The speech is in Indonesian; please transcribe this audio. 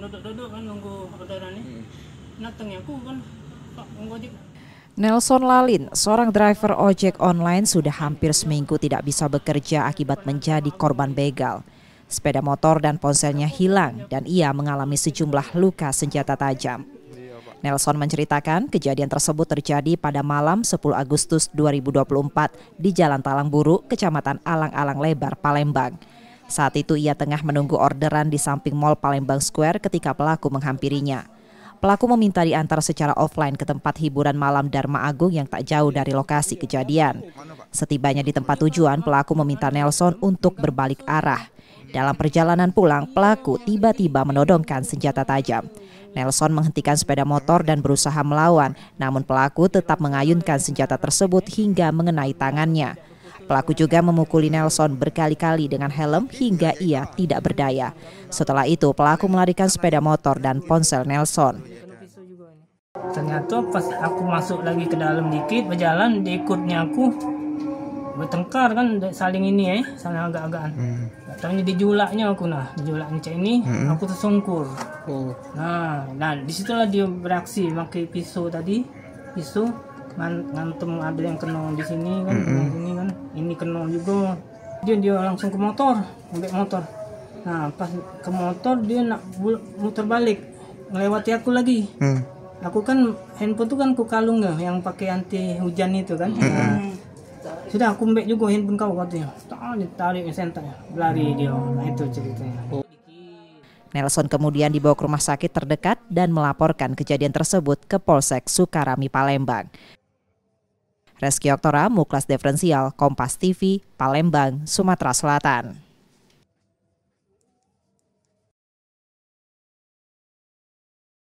duduk-duduk kan, hmm. kan Nelson Lalin, seorang driver ojek online sudah hampir seminggu tidak bisa bekerja akibat menjadi korban begal. Sepeda motor dan ponselnya hilang dan ia mengalami sejumlah luka senjata tajam. Nelson menceritakan kejadian tersebut terjadi pada malam 10 Agustus 2024 di Jalan Talang Buru, Kecamatan Alang-Alang Lebar, Palembang. Saat itu ia tengah menunggu orderan di samping Mall Palembang Square ketika pelaku menghampirinya. Pelaku meminta diantar secara offline ke tempat hiburan malam Dharma Agung yang tak jauh dari lokasi kejadian. Setibanya di tempat tujuan, pelaku meminta Nelson untuk berbalik arah. Dalam perjalanan pulang, pelaku tiba-tiba menodongkan senjata tajam. Nelson menghentikan sepeda motor dan berusaha melawan, namun pelaku tetap mengayunkan senjata tersebut hingga mengenai tangannya. Pelaku juga memukuli Nelson berkali-kali dengan helm hingga ia tidak berdaya. Setelah itu, pelaku melarikan sepeda motor dan ponsel Nelson. Ternyata pas aku masuk lagi ke dalam dikit, berjalan diikutnya aku bertengkar kan saling ini eh saling agak-agakan. Hmm. Tahunya dijulaknya aku nah, dijulaknya cek ini hmm. aku tersungkur. Oh. Nah, dan disitulah dia beraksi pakai pisau tadi, pisau ngantem ada yang kena di sini kan, -hmm. di sini kan ini kenal juga dia dia langsung ke motor ambil motor nah pas ke motor dia nak muter balik melewati aku lagi hmm. aku kan handphone tuh kan ku kalung ya yang pakai anti hujan itu kan hmm. nah, sudah aku mbek juga handphone kau katanya tarik tarik senternya lari dia nah itu ceritanya Nelson kemudian dibawa ke rumah sakit terdekat dan melaporkan kejadian tersebut ke Polsek Sukarami Palembang. Reski Oktora, Muklas Deferensial, Kompas TV, Palembang, Sumatera Selatan.